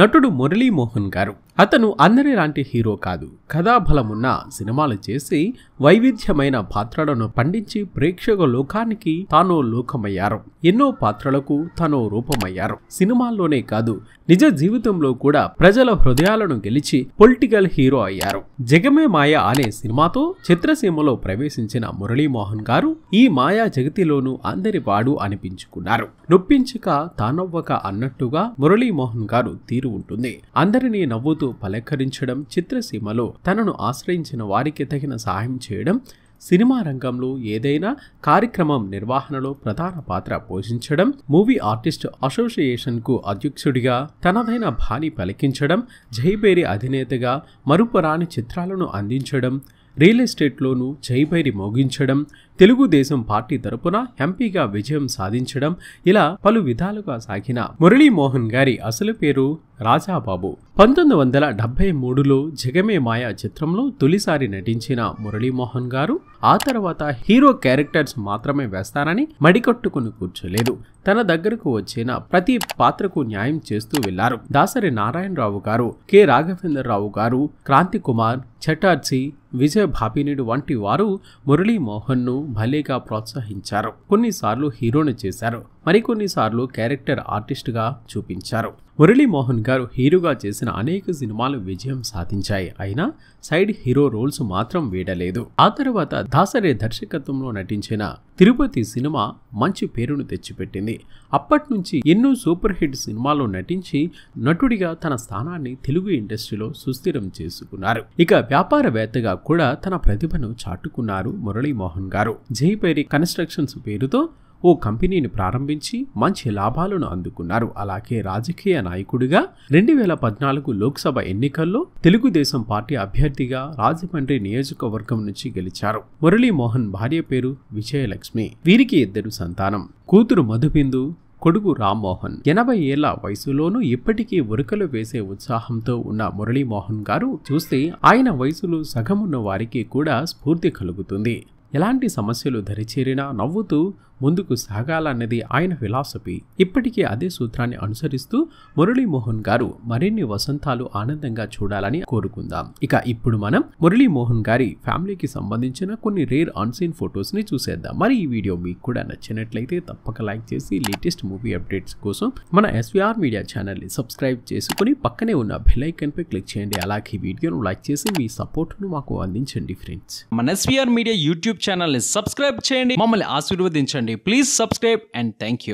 నటుడు మురళీమోహన్ గారు అతను అందరిలాంటి హీరో కాదు కథాబలమున్న సినిమాలు చేసి వైవిధ్యమైన పాత్రలను పండించి ప్రేక్షక లోకానికి తాను లోకమయ్యారు ఎన్నో పాత్రలకు తాను రూపమయ్యారు సినిమాల్లోనే కాదు నిజ జీవితంలో కూడా ప్రజల హృదయాలను గెలిచి పొలిటికల్ హీరో అయ్యారు జగమే మాయ అనే సినిమాతో చిత్రసీమలో ప్రవేశించిన మురళీమోహన్ గారు ఈ మాయా జగతిలోనూ అందరి వాడు అనిపించుకున్నారు నొప్పించక తానవ్వక అన్నట్టుగా మురళీమోహన్ గారు తీరు ఉంటుంది అందరినీ నవ్వుతూ పలకరించడం చిత్రసీమలో తనను ఆశ్రయించిన వారికి తగిన సహాయం చేయడం సినిమా రంగంలో ఏదైనా కార్యక్రమం నిర్వహణలో ప్రధాన పాత్ర పోషించడం మూవీ ఆర్టిస్ట్ అసోసియేషన్కు అధ్యక్షుడిగా తనదైన భాని పలికించడం జైబేరి అధినేతగా మరుపురాని చిత్రాలను అందించడం రియల్ ఎస్టేట్లోనూ జైభైరి మోగించడం తెలుగుదేశం పార్టీ తరపున ఎంపీగా విజయం సాధించడం ఇలా పలు విధాలుగా సాగిన మురళీమోహన్ గారి అసలు పేరు రాజాబాబు పంతొమ్మిది వందల డెబ్బై మూడులో జగమే మాయా చిత్రంలో తొలిసారి నటించిన మురళీమోహన్ గారు ఆ తర్వాత హీరో క్యారెక్టర్స్ మాత్రమే వేస్తానని మడికట్టుకుని కూర్చోలేదు తన దగ్గరకు వచ్చిన ప్రతి పాత్రకు న్యాయం చేస్తూ వెళ్లారు దాసరి నారాయణరావు గారు కె రాఘవేంద్రరావు గారు క్రాంతి కుమార్ చటార్జి విజయ భాపినుడు వంటి వారు మురళీమోహన్ను భలేగా ప్రోత్సహించారు కొన్నిసార్లు హీరోని చేశారు మరికొన్నిసార్లు క్యారెక్టర్ ఆర్టిస్ట్గా చూపించారు మురళీమోహన్ గారు హీరోగా చేసిన అనేక సినిమాలు విజయం సాధించాయి అయినా సైడ్ హీరో రోల్స్ మాత్రం వీడలేదు ఆ తర్వాత దాసరే దర్శకత్వంలో నటించిన తిరుపతి సినిమా మంచి పేరును తెచ్చిపెట్టింది అప్పటి నుంచి ఎన్నో సూపర్ హిట్ సినిమాల్లో నటించి నటుడిగా తన స్థానాన్ని తెలుగు ఇండస్ట్రీలో సుస్థిరం చేసుకున్నారు ఇక వ్యాపారవేత్తగా కూడా తన ప్రతిభను చాటుకున్నారు మురళీమోహన్ గారు జైపేరి కన్స్ట్రక్షన్స్ పేరుతో ఓ కంపెనీని ప్రారంభించి మంచి లాభాలను అందుకున్నారు అలాగే రాజకీయ నాయకుడిగా రెండు వేల పద్నాలుగు లోక్సభ ఎన్నికల్లో తెలుగుదేశం పార్టీ అభ్యర్థిగా రాజమండ్రి నియోజకవర్గం నుంచి గెలిచారు మురళీమోహన్ భార్య పేరు విజయలక్ష్మి వీరికి ఇద్దరు సంతానం కూతురు మధుబిందు కొడుకు రామ్మోహన్ ఎనభై ఏళ్ల వయసులోనూ ఇప్పటికీ ఉరకలు వేసే ఉత్సాహంతో ఉన్న మురళీమోహన్ గారు చూస్తే ఆయన వయసులో సగమున్న వారికి కూడా స్ఫూర్తి కలుగుతుంది ఎలాంటి సమస్యలు దరిచేరినా నవ్వుతూ ముందుకు సాగాలన్నది ఆయన ఫిలాసఫీ ఇప్పటికీ అదే సూత్రాన్ని అనుసరిస్తూ మురళీమోహన్ గారు మరిన్ని వసంతాలు ఆనందంగా చూడాలని కోరుకుందాం ఇక ఇప్పుడు మనం మురళీమోహన్ గారి ఫ్యామిలీకి సంబంధించిన కొన్ని రేర్ అన్సీన్ ఫొటోస్ని చూసేద్దాం మరి ఈ వీడియో మీకు కూడా నచ్చినట్లయితే తప్పక లైక్ చేసి లేటెస్ట్ మూవీ అప్డేట్స్ కోసం మన ఎస్విఆర్ మీడియా ఛానల్ని సబ్స్క్రైబ్ చేసుకుని పక్కనే ఉన్న పై క్లిక్ చేయండి అలాగే వీడియోను లైక్ చేసి మీ సపోర్ట్ను మాకు అందించండి ఫ్రెండ్స్ మన ఎస్విఆర్ మీడియా యూట్యూబ్ ఛానల్ని సబ్స్క్రైబ్ చేయండి మమ్మల్ని ఆశీర్వదించండి Please subscribe and thank you.